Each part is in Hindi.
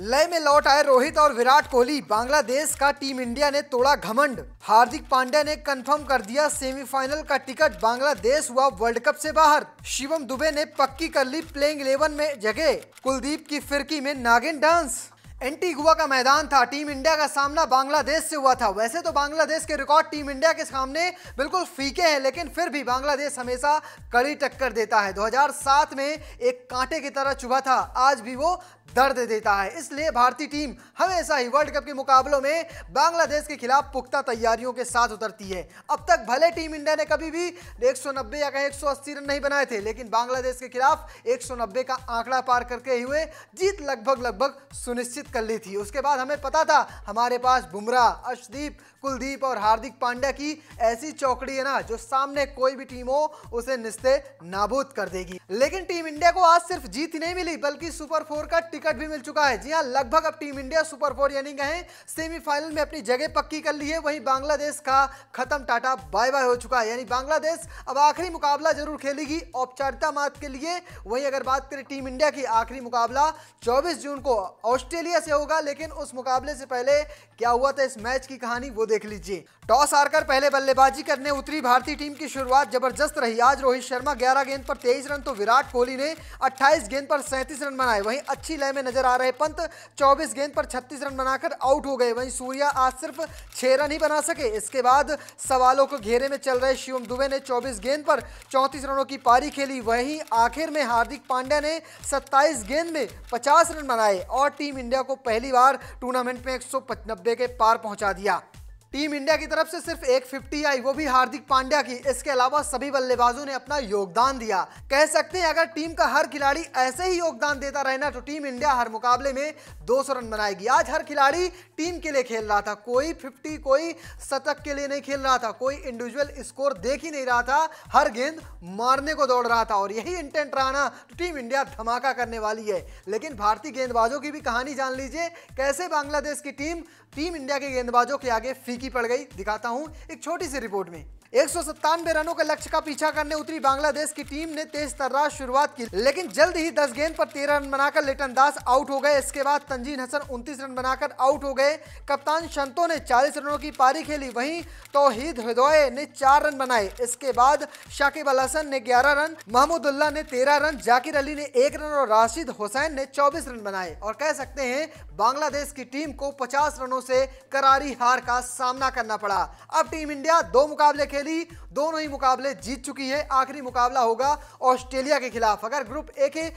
लय में लौट आए रोहित और विराट कोहली बांग्लादेश का टीम इंडिया ने तोड़ा घमंड हार्दिक पांड्या ने कंफर्म कर दिया सेमीफाइनल का टिकट बांग्लादेश हुआ वर्ल्ड कप से बाहर शिवम दुबे ने पक्की कर ली प्लेइंग इलेवन में जगह कुलदीप की फिरकी में नागिन डांस एंटीगुआ का मैदान था टीम इंडिया का सामना बांग्लादेश से हुआ था वैसे तो बांग्लादेश के रिकॉर्ड टीम इंडिया के सामने बिल्कुल फीके हैं लेकिन फिर भी बांग्लादेश हमेशा कड़ी टक्कर देता है 2007 में एक कांटे की तरह चुभा था आज भी वो दर्द देता है इसलिए भारतीय टीम हमेशा ही वर्ल्ड कप के मुकाबलों में बांग्लादेश के खिलाफ पुख्ता तैयारियों के साथ उतरती है अब तक भले टीम इंडिया ने कभी भी 190 या कहीं 180 रन नहीं बनाए थे लेकिन बांग्लादेश के खिलाफ 190 का आंकड़ा पार करके हुए जीत लगभग लगभग सुनिश्चित घोषित कर ली थी उसके बाद हमें पता था हमारे पास बुमराह अर्शदीप कुलदीप और हार्दिक पांड्या की ऐसी चौकड़ी है ना जो सामने कोई भी टीम हो उसे निस्ते नाबूद कर देगी लेकिन टीम इंडिया को आज सिर्फ जीत ही नहीं मिली बल्कि सुपर फोर का टिकट भी मिल चुका है जी हाँ लगभग अब टीम इंडिया सुपर फोर यानी कहें सेमीफाइनल में अपनी जगह पक्की कर ली है वहीं बांग्लादेश का खत्म टाटा बाय बाय हो चुका है यानी बांग्लादेश अब आखिरी मुकाबला जरूर खेलेगी औपचारिकता मात के लिए वहीं अगर बात करें टीम इंडिया की आखिरी मुकाबला चौबीस जून को ऑस्ट्रेलिया बढ़िया से होगा लेकिन उस मुकाबले से पहले क्या हुआ था इस मैच की कहानी वो देख लीजिए टॉस हारकर पहले बल्लेबाजी करने उतरी भारतीय टीम की शुरुआत जबरदस्त रही आज रोहित शर्मा 11 गेंद पर 23 रन तो विराट कोहली ने 28 गेंद पर 37 रन बनाए वहीं अच्छी लय में नजर आ रहे पंत 24 गेंद पर 36 रन बनाकर आउट हो गए वहीं सूर्या आज सिर्फ छह रन ही बना सके इसके बाद सवालों को घेरे में चल रहे शिवम दुबे ने चौबीस गेंद पर चौंतीस रनों की पारी खेली वहीं आखिर में हार्दिक पांड्या ने सत्ताईस गेंद में पचास रन बनाए और टीम इंडिया को पहली बार टूर्नामेंट में एक के पार पहुंचा दिया टीम इंडिया की तरफ से सिर्फ एक फिफ्टी आई वो भी हार्दिक पांड्या की इसके अलावा सभी बल्लेबाजों ने अपना योगदान दिया कह सकते हैं अगर टीम का हर खिलाड़ी ऐसे ही योगदान देता रहना तो टीम इंडिया हर मुकाबले में 200 रन बनाएगी आज हर खिलाड़ी टीम के लिए खेल रहा था कोई 50 कोई शतक के लिए नहीं खेल रहा था कोई इंडिविजुअल स्कोर देख ही नहीं रहा था हर गेंद मारने को दौड़ रहा था और यही इंटेंट रहा तो टीम इंडिया धमाका करने वाली है लेकिन भारतीय गेंदबाजों की भी कहानी जान लीजिए कैसे बांग्लादेश की टीम टीम इंडिया के गेंदबाजों के आगे फी फीकी पड़ गई दिखाता हूँ एक छोटी सी रिपोर्ट में एक रनों के लक्ष्य का पीछा करने उतरी बांग्लादेश की टीम ने तेज तर्रार शुरुआत की लेकिन जल्द ही 10 गेंद पर 13 रन बनाकर लेटन दास आउट हो गए इसके बाद तंजीन हसन 29 रन बनाकर आउट हो गए कप्तान शंतो ने 40 रनों की पारी खेली वहीं तोहिद हृदय ने चार रन बनाए इसके बाद शाकिब अल हसन ने ग्यारह रन महमूदुल्ला ने तेरह रन जाकिर अली ने एक रन और राशिद हुसैन ने चौबीस रन बनाए और कह सकते हैं बांग्लादेश की टीम को पचास रनों से करारी हार का सामना करना पड़ा अब टीम इंडिया दो मुकाबले खेली दोनों ही मुकाबले जीत चुकी है आखिरी मुकाबला होगा ऑस्ट्रेलिया के खिलाफ अगर ग्रुप ए के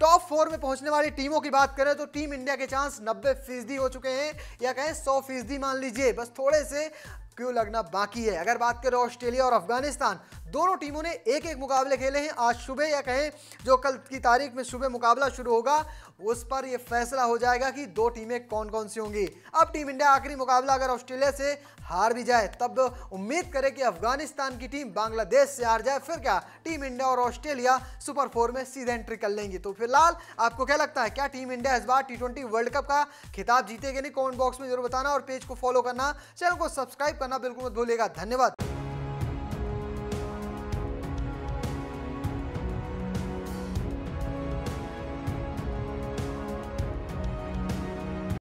टॉप फोर में पहुंचने वाली टीमों की बात करें तो टीम इंडिया के चांस नब्बे फीसदी हो चुके हैं या कहें सौ फीसदी मान लीजिए बस थोड़े से क्यों लगना बाकी है अगर बात करें ऑस्ट्रेलिया और अफगानिस्तान दोनों टीमों ने एक एक मुकाबले खेले हैं आज सुबह या कहें जो कल की तारीख में सुबह मुकाबला शुरू होगा उस पर यह फैसला हो जाएगा कि दो टीमें कौन कौन सी होंगी अब टीम इंडिया आखिरी मुकाबला अगर ऑस्ट्रेलिया से हार भी जाए तब उम्मीद करे कि अफगानिस्तान की टीम बांग्लादेश से हार जाए फिर क्या टीम इंडिया और ऑस्ट्रेलिया सुपर फोर में सीधे एंट्री कर लेंगी तो फिलहाल आपको क्या लगता है क्या टीम इंडिया इस बार टी वर्ल्ड कप का खिताब जीतेगी नहीं कॉमेंट बॉक्स में जरूर बताना और पेज को फॉलो करना चैनल को सब्सक्राइब करना बिल्कुल मत भूलिएगा धन्यवाद